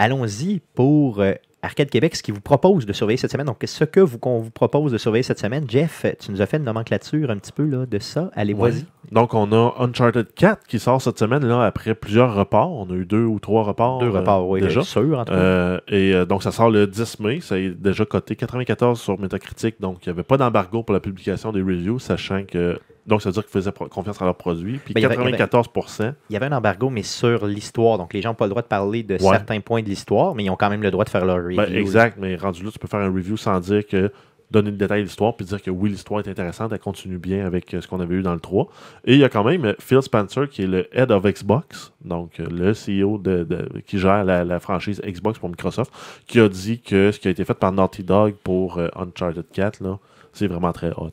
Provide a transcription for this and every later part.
allons-y pour euh, Arcade Québec, ce qui vous propose de surveiller cette semaine. Donc, ce que vous qu'on vous propose de surveiller cette semaine, Jeff, tu nous as fait une nomenclature un petit peu là, de ça. Allez, y Donc, on a Uncharted 4 qui sort cette semaine là, après plusieurs reports. On a eu deux ou trois reports. Deux euh, reports, oui, sûr, euh, et donc, ça sort le 10 mai. Ça est déjà coté 94 sur Metacritic. Donc, il n'y avait pas d'embargo pour la publication des reviews, sachant que donc, ça veut dire qu'ils faisaient confiance à leur produits. Puis 94 ben, il y, avait, un embargo, mais sur l'histoire. Donc, les gens n'ont pas le droit de parler de certains points de l'histoire, mais ils ont quand même le droit de faire leur ben, review. exact, mais rendu là, tu peux faire un review sans dire que donner le détail de l'histoire, puis dire que oui, l'histoire est intéressante, elle continue bien avec euh, ce qu'on avait eu dans le 3. Et il y a quand même euh, Phil Spencer, qui est le head of Xbox, donc euh, le CEO de, qui gère la, franchise Xbox pour Microsoft, qui a dit que ce qui a été fait par Naughty Dog pour Uncharted 4, c'est vraiment très hot.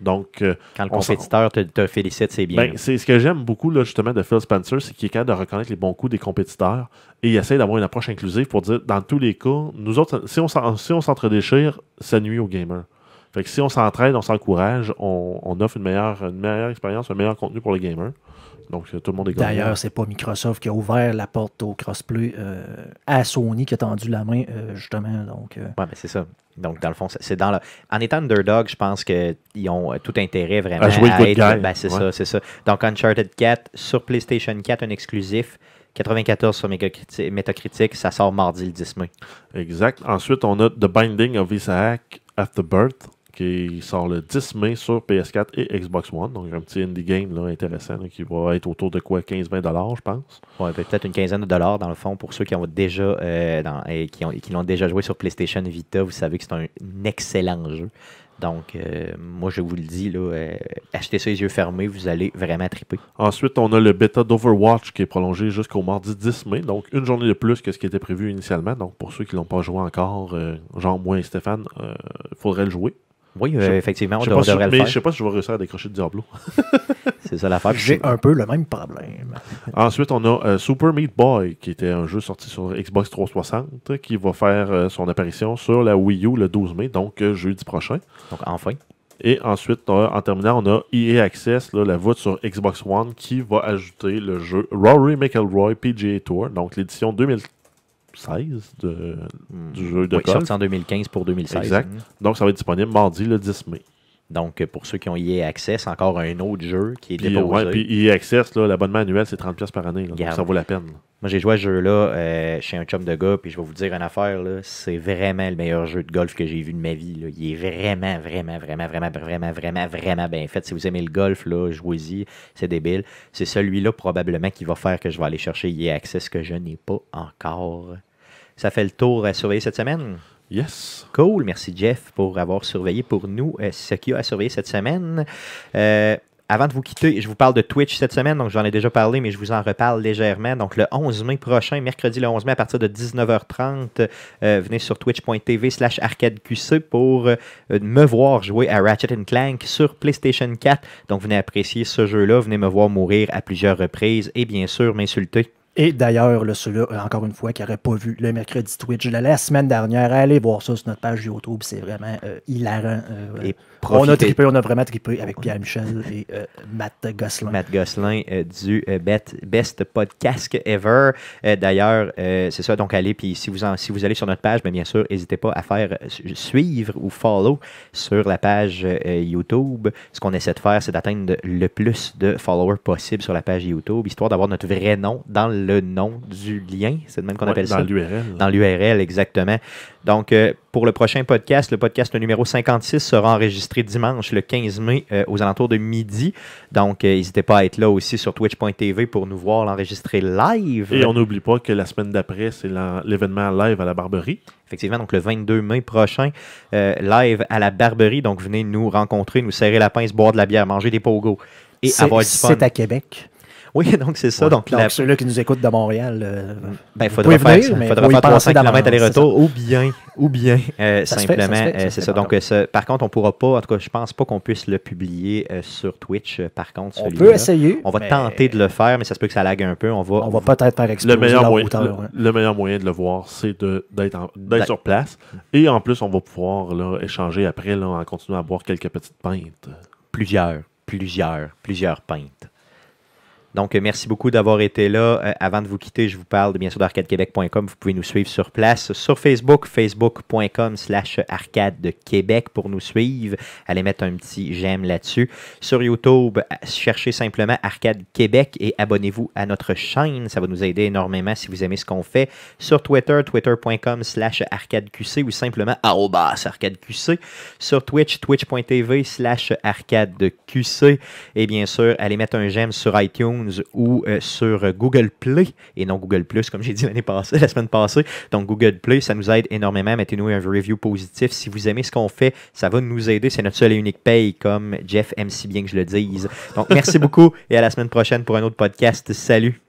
Donc, euh, Quand le compétiteur te, félicite, c'est bien. Ben, c'est ce que j'aime beaucoup là, justement de Phil Spencer, c'est qu'il est capable de reconnaître les bons coups des compétiteurs et il essaie d'avoir une approche inclusive pour dire dans tous les cas, nous autres, si on s'entre-déchire, ça nuit aux gamers si on s'entraide, on s'encourage, on, offre une meilleure, expérience, un meilleur contenu pour les gamers. Donc, tout le monde est D'ailleurs, c'est pas Microsoft qui a ouvert la porte au crossplay euh, à Sony qui a tendu la main, euh, justement. Donc, euh. ouais, mais c'est ça. Donc, dans le fond, c'est dans le... En étant underdog, je pense qu'ils ont euh, tout intérêt vraiment à, jouer avec être... Ben, c'est ça, c'est ça. Donc, Uncharted 4 sur PlayStation 4, un exclusif. 94 sur Metacritic, ça sort mardi le 10 mai. Exact. Ensuite, on a The Binding of Isaac After Birth qui sort le 10 mai sur PS4 et Xbox One. Donc, un petit indie game intéressant qui va être autour de quoi 15-20 je pense. Ouais, ben, peut-être une quinzaine de dollars dans le fond pour ceux qui ont déjà euh, qui, l'ont déjà joué sur PlayStation Vita. Vous savez que c'est un excellent jeu. Donc, euh, moi, je vous le dis, là, euh, achetez ça les yeux fermés, vous allez vraiment triper. Ensuite, on a le bêta d'Overwatch qui est prolongé jusqu'au mardi 10 mai, donc une journée de plus que ce qui était prévu initialement. Donc, pour ceux qui ne l'ont pas joué encore, genre moi et Stéphane, il faudrait le jouer. Oui, euh, effectivement, on, devrait le faire. Mais je sais pas si je vais réussir à décrocher Diablo. c'est ça l'affaire. J'ai un peu le même problème. Ensuite, on a euh, Super Meat Boy, qui était un jeu sorti sur Xbox 360, qui va faire euh, son apparition sur la Wii U le 12 mai, donc jeudi prochain. Donc enfin. Et ensuite, en terminant, on a EA Access, la voûte sur Xbox One, qui va ajouter le jeu Rory McElroy PGA Tour, donc l'édition 2015 16 de, du hmm. jeu de oui, en 2015 pour 2016. Exact. Hmm. Donc, ça va être disponible mardi le 10 mai. Donc, pour ceux qui ont EA Access, encore un autre jeu qui est puis, déposé. Ouais, puis EA Access, l'abonnement annuel, c'est 30$ par année. donc ça vaut la peine. Moi, j'ai joué à ce jeu-là euh, chez un chum de gars, puis je vais vous dire une affaire, c'est vraiment le meilleur jeu de golf que j'ai vu de ma vie. Il est vraiment, vraiment, vraiment, vraiment, vraiment, vraiment, vraiment bien fait. Si vous aimez le golf, jouez-y, c'est débile. C'est celui-là probablement qui va faire que je vais aller chercher EA Access que je n'ai pas encore. Ça fait le tour à surveiller cette semaine? Yes. Cool. Merci, Jeff, pour avoir surveillé pour nous euh, ce qu'il y a à surveiller cette semaine. Euh, avant de vous quitter, je vous parle de Twitch cette semaine, donc j'en ai déjà parlé, mais je vous en reparle légèrement. Donc le 11 mai prochain, mercredi le 11 mai à partir de 19h30, euh, venez sur twitch.tv slash arcadeqc pour me voir jouer à Ratchet Clank sur PlayStation 4. Donc venez apprécier ce jeu-là, venez me voir mourir à plusieurs reprises et bien sûr m'insulter. Et d'ailleurs, celui-là, euh, encore une fois, qui n'aurait pas vu le mercredi Twitch de la semaine dernière, allez voir ça sur notre page YouTube, c'est vraiment euh, hilarant. Euh, et on a trippé, on a vraiment trippé avec Pierre Michel et Matt Gosselin. Matt Gosselin du Best Podcast Ever. d'ailleurs, c'est ça, donc allez, puis si vous, si vous allez sur notre page, bien, bien sûr, n'hésitez pas à faire suivre ou follow sur la page YouTube. Ce qu'on essaie de faire, c'est d'atteindre le plus de followers possible sur la page YouTube, histoire d'avoir notre vrai nom dans le le nom du lien. C'est le même qu'on appelle ça. dans l'URL. Dans l'URL, exactement. Donc, euh, pour le prochain podcast, le podcast numéro 56 sera enregistré dimanche, le 15 mai, euh, aux alentours de midi. Donc, euh, n'hésitez pas à être là aussi sur twitch.tv pour nous voir l'enregistrer live. Et on n'oublie pas que la semaine d'après, c'est l'événement live à la Barberie. Effectivement, donc le 22 mai prochain, live à la Barberie. Donc, venez nous rencontrer, nous serrer la pince, boire de la bière, manger des pogos et avoir du fun. C'est à Québec. Oui, donc c'est ça. Donc, ceux-là qui nous écoutent de Montréal, il euh, ben, faudra faire, venir, mais faudra faire km aller-retour ou bien, ou bien euh, simplement, euh, c'est ça. Donc, par contre, on pourra pas, en tout cas, je pense pas qu'on puisse le publier sur Twitch. Par contre, on peut essayer. On va tenter de le faire, mais ça se peut que ça lague un peu. On va, on va peut-être faire exploser le meilleur, moyen, hein. le, meilleur moyen de le voir, c'est d'être sur place. Et en plus, on va pouvoir échanger après là, en continuant à boire quelques petites pintes. Plusieurs, plusieurs, plusieurs pintes. Donc, euh, merci beaucoup d'avoir été là. Euh, avant de vous quitter, je vous parle bien sûr d'arcadequebec.com. Vous pouvez nous suivre sur place sur Facebook, facebook.com slash arcade de Québec pour nous suivre. Allez mettre un petit j'aime là-dessus. Sur YouTube, euh, cherchez simplement Arcade Québec et abonnez-vous à notre chaîne. Ça va nous aider énormément si vous aimez ce qu'on fait. Sur Twitter, twitter.com slash arcadeqc ou simplement arcadeqc. Sur Twitch, twitch.tv slash arcadeqc. Et bien sûr, allez mettre un j'aime sur iTunes ou euh, sur Google Play, et non Google Plus, comme j'ai dit l'année passée, la semaine passée. Donc Google Play, ça nous aide énormément. Mettez-nous un review positif. Si vous aimez ce qu'on fait, ça va nous aider. C'est notre seule et unique paye, comme Jeff aime si bien que je le dise. Donc merci beaucoup et à la semaine prochaine pour un autre podcast. Salut!